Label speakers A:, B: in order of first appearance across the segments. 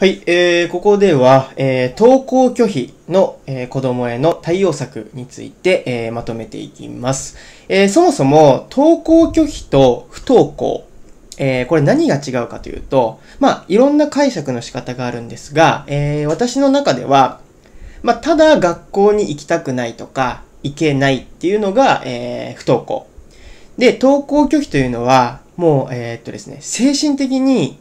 A: はい、えー、ここでは、えー、登校拒否の、えー、子供への対応策について、えー、まとめていきます。えー、そもそも、登校拒否と不登校、えー、これ何が違うかというと、まあ、いろんな解釈の仕方があるんですが、えー、私の中では、まあ、ただ学校に行きたくないとか、行けないっていうのが、えー、不登校。で、登校拒否というのは、もう、えー、っとですね、精神的に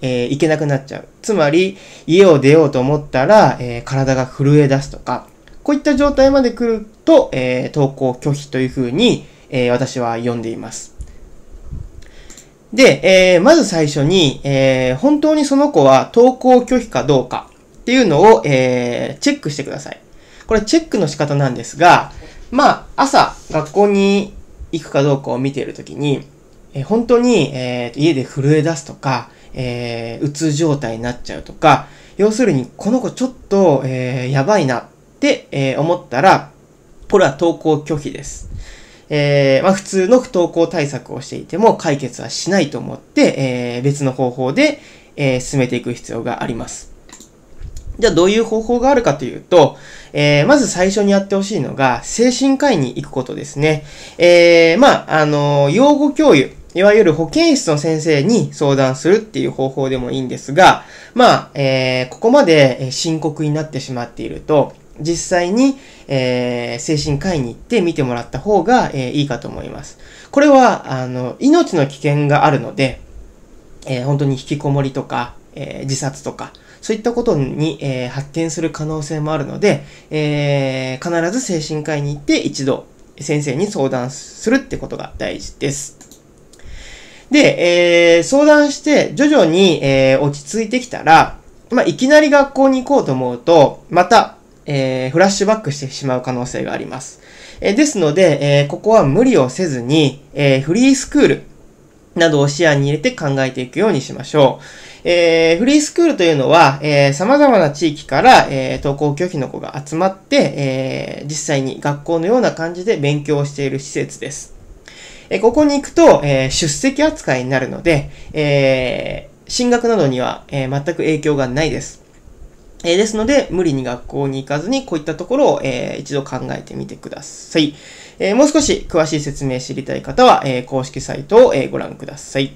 A: えー、行けなくなっちゃう。つまり、家を出ようと思ったら、えー、体が震え出すとか、こういった状態まで来ると、えー、投稿拒否というふうに、え私は呼んでいます。で、えまず最初に、え本当にその子は投稿拒否かどうかっていうのを、えチェックしてください。これチェックの仕方なんですが、まあ、朝、学校に行くかどうかを見ているときに、え本当に、え家で震え出すとか、えー、うつ状態になっちゃうとか、要するに、この子ちょっと、えー、やばいなって、えー、思ったら、これは投稿拒否です。えー、まあ、普通の不登校対策をしていても解決はしないと思って、えー、別の方法で、えー、進めていく必要があります。じゃあどういう方法があるかというと、えー、まず最初にやってほしいのが、精神科医に行くことですね。えー、まあ、あのー、養護教諭。いわゆる保健室の先生に相談するっていう方法でもいいんですが、まあ、えー、ここまで深刻になってしまっていると、実際に、えー、精神科医に行って見てもらった方が、えー、いいかと思います。これは、あの、命の危険があるので、えー、本当に引きこもりとか、え自殺とか、そういったことに、え発展する可能性もあるので、え必ず精神科医に行って一度先生に相談するってことが大事です。で、えー、相談して、徐々に、えー、落ち着いてきたら、まあ、いきなり学校に行こうと思うと、また、えー、フラッシュバックしてしまう可能性があります。えー、ですので、えー、ここは無理をせずに、えー、フリースクールなどを視野に入れて考えていくようにしましょう。えー、フリースクールというのは、えー、様々な地域から、えー、登校拒否の子が集まって、えー、実際に学校のような感じで勉強している施設です。えここに行くと、え出席扱いになるので、え進学などには、え全く影響がないです。えですので、無理に学校に行かずに、こういったところを、えー、一度考えてみてください。えー、もう少し詳しい説明知りたい方は、えー、公式サイトを、えご覧ください。